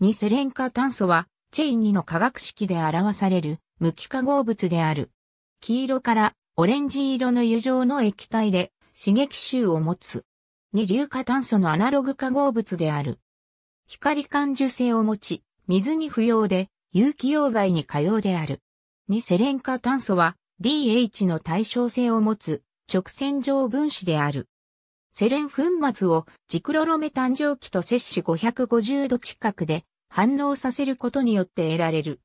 2セレン化炭素は、チェイン2の化学式で表される無機化合物である。黄色からオレンジ色の油状の液体で刺激臭を持つ。二硫化炭素のアナログ化合物である。光感受性を持ち、水に不要で有機溶媒に可用である。二セレン化炭素は DH の対称性を持つ直線上分子である。セレン粉末をジクロロメタン蒸気と摂氏550度近くで反応させることによって得られる。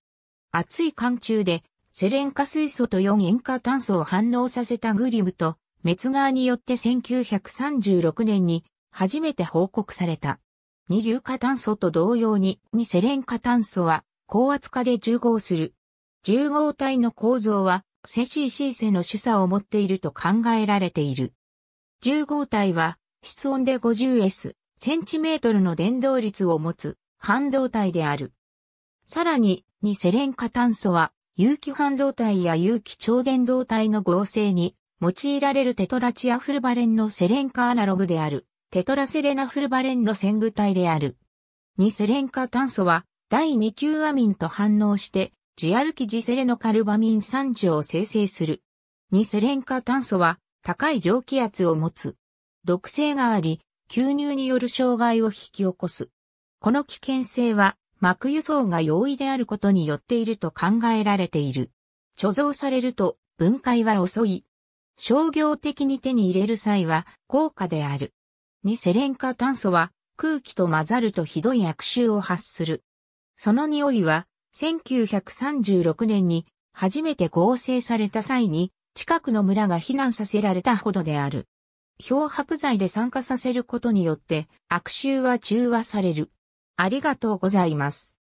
熱い寒中でセレン化水素と4塩化炭素を反応させたグリムと滅側によって1936年に初めて報告された。二硫化炭素と同様に二セレン化炭素は高圧化で重合する。重合体の構造はセシーシーセの主差を持っていると考えられている。10号体は、室温で 50S、センチメートルの電動率を持つ、半導体である。さらに、2セレン化炭素は、有機半導体や有機超電導体の合成に、用いられるテトラチアフルバレンのセレン化アナログである、テトラセレナフルバレンの線具体である。2セレン化炭素は、第2級アミンと反応して、ジアルキジセレノカルバミン3乗を生成する。2セレン化炭素は、高い蒸気圧を持つ。毒性があり、吸入による障害を引き起こす。この危険性は、膜輸送が容易であることによっていると考えられている。貯蔵されると分解は遅い。商業的に手に入れる際は高価である。2セレン化炭素は空気と混ざるとひどい悪臭を発する。その匂いは1936年に初めて合成された際に近くの村が避難させられたほどである。漂白剤で酸化させることによって、悪臭は中和される。ありがとうございます。